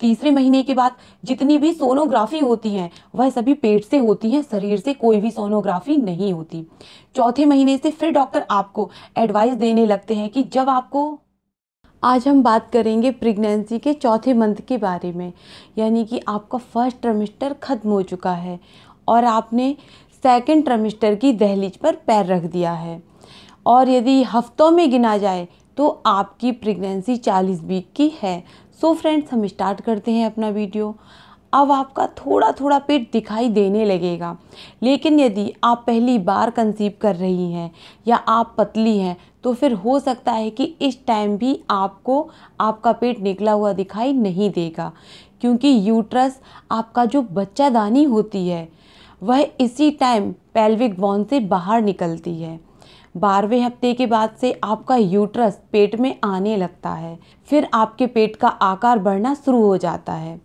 तीसरे महीने के बाद जितनी भी सोनोग्राफी होती है वह सभी पेट से होती है शरीर से कोई भी सोनोग्राफी नहीं होती चौथे महीने से फिर डॉक्टर आपको एडवाइस देने लगते हैं कि जब आपको आज हम बात करेंगे प्रेगनेंसी के चौथे मंथ के बारे में यानी कि आपका फर्स्ट ट्रमिस्टर ख़त्म हो चुका है और आपने सेकंड ट्रमिस्टर की दहलीज पर पैर रख दिया है और यदि हफ्तों में गिना जाए तो आपकी प्रेगनेंसी 40 वीक की है सो so फ्रेंड्स हम स्टार्ट करते हैं अपना वीडियो अब आपका थोड़ा थोड़ा पेट दिखाई देने लगेगा लेकिन यदि आप पहली बार कंसीव कर रही हैं या आप पतली हैं तो फिर हो सकता है कि इस टाइम भी आपको आपका पेट निकला हुआ दिखाई नहीं देगा क्योंकि यूट्रस आपका जो बच्चादानी होती है वह इसी टाइम पेल्विक बॉन से बाहर निकलती है बारहवें हफ्ते के बाद से आपका यूट्रस पेट में आने लगता है फिर आपके पेट का आकार बढ़ना शुरू हो जाता है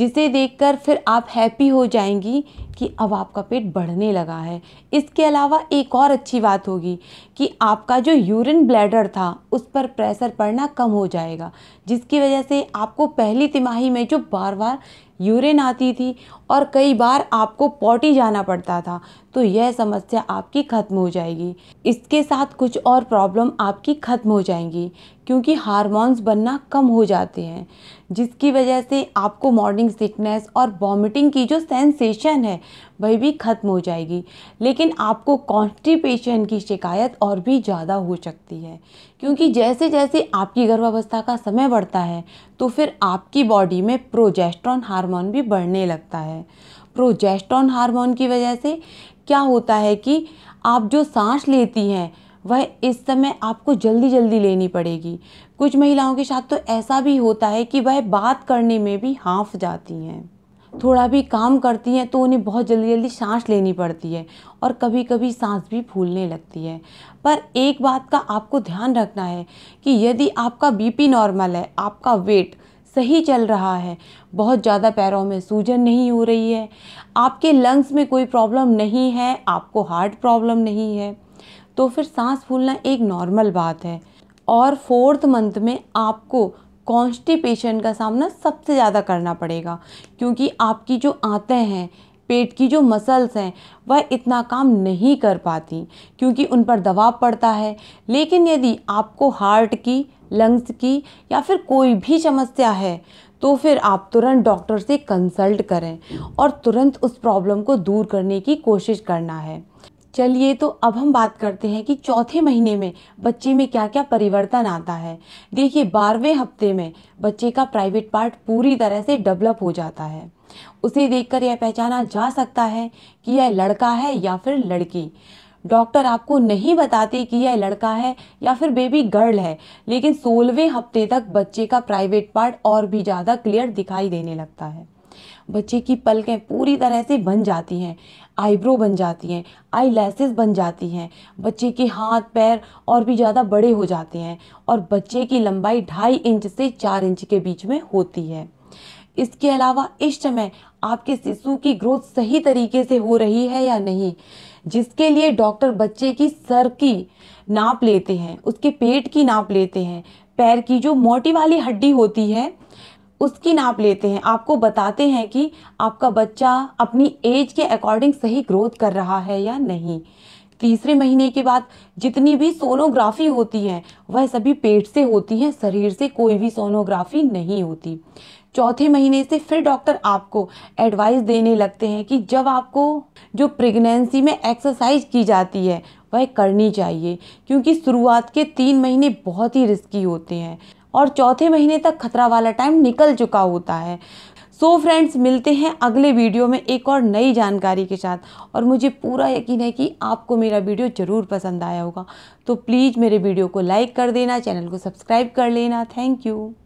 जिसे देखकर फिर आप हैप्पी हो जाएंगी कि अब आपका पेट बढ़ने लगा है इसके अलावा एक और अच्छी बात होगी कि आपका जो यूरिन ब्लैडर था उस पर प्रेशर पड़ना कम हो जाएगा जिसकी वजह से आपको पहली तिमाही में जो बार बार यूरिन आती थी और कई बार आपको पॉटी जाना पड़ता था तो यह समस्या आपकी ख़त्म हो जाएगी इसके साथ कुछ और प्रॉब्लम आपकी ख़त्म हो जाएंगी क्योंकि हार्मोन्स बनना कम हो जाते हैं जिसकी वजह से आपको मॉर्निंग सिकनेस और वॉमिटिंग की जो सेंसेशन है वह भी ख़त्म हो जाएगी लेकिन आपको कॉन्स्टिपेशन की शिकायत और भी ज़्यादा हो सकती है क्योंकि जैसे जैसे आपकी गर्भावस्था का समय बढ़ता है तो फिर आपकी बॉडी में प्रोजेस्ट्रॉन हार्मोन भी बढ़ने लगता है प्रोजेस्ट्रॉन हार्मोन की वजह से क्या होता है कि आप जो सांस लेती हैं वह इस समय आपको जल्दी जल्दी लेनी पड़ेगी कुछ महिलाओं के साथ तो ऐसा भी होता है कि वह बात करने में भी हाँफ जाती हैं थोड़ा भी काम करती हैं तो उन्हें बहुत जल्दी जल्दी सांस लेनी पड़ती है और कभी कभी सांस भी फूलने लगती है पर एक बात का आपको ध्यान रखना है कि यदि आपका बीपी नॉर्मल है आपका वेट सही चल रहा है बहुत ज़्यादा पैरों में सूजन नहीं हो रही है आपके लंग्स में कोई प्रॉब्लम नहीं है आपको हार्ट प्रॉब्लम नहीं है तो फिर सांस फूलना एक नॉर्मल बात है और फोर्थ मंथ में आपको कॉन्स्टिपेशन का सामना सबसे ज़्यादा करना पड़ेगा क्योंकि आपकी जो आते हैं पेट की जो मसल्स हैं वह इतना काम नहीं कर पाती क्योंकि उन पर दबाव पड़ता है लेकिन यदि आपको हार्ट की लंग्स की या फिर कोई भी समस्या है तो फिर आप तुरंत डॉक्टर से कंसल्ट करें और तुरंत उस प्रॉब्लम को दूर करने की कोशिश करना है चलिए तो अब हम बात करते हैं कि चौथे महीने में बच्चे में क्या क्या परिवर्तन आता है देखिए बारहवें हफ्ते में बच्चे का प्राइवेट पार्ट पूरी तरह से डेवलप हो जाता है उसे देखकर यह पहचाना जा सकता है कि यह लड़का है या फिर लड़की डॉक्टर आपको नहीं बताते कि यह लड़का है या फिर बेबी गर्ल है लेकिन सोलहवें हफ्ते तक बच्चे का प्राइवेट पार्ट और भी ज़्यादा क्लियर दिखाई देने लगता है बच्चे की पलकें पूरी तरह से बन जाती हैं आईब्रो बन जाती हैं आई लैसेस बन जाती हैं बच्चे के हाथ पैर और भी ज़्यादा बड़े हो जाते हैं और बच्चे की लंबाई ढाई इंच से चार इंच के बीच में होती है इसके अलावा इस समय आपके शिशु की ग्रोथ सही तरीके से हो रही है या नहीं जिसके लिए डॉक्टर बच्चे की सर की नाप लेते हैं उसके पेट की नाप लेते हैं पैर की जो मोटी वाली हड्डी होती है उसकी नाप लेते हैं आपको बताते हैं कि आपका बच्चा अपनी एज के अकॉर्डिंग सही ग्रोथ कर रहा है या नहीं तीसरे महीने के बाद जितनी भी सोनोग्राफी होती है वह सभी पेट से होती है शरीर से कोई भी सोनोग्राफी नहीं होती चौथे महीने से फिर डॉक्टर आपको एडवाइस देने लगते हैं कि जब आपको जो प्रेगनेंसी में एक्सरसाइज की जाती है वह करनी चाहिए क्योंकि शुरुआत के तीन महीने बहुत ही रिस्की होते हैं और चौथे महीने तक खतरा वाला टाइम निकल चुका होता है सो so फ्रेंड्स मिलते हैं अगले वीडियो में एक और नई जानकारी के साथ और मुझे पूरा यकीन है कि आपको मेरा वीडियो ज़रूर पसंद आया होगा तो प्लीज़ मेरे वीडियो को लाइक कर देना चैनल को सब्सक्राइब कर लेना थैंक यू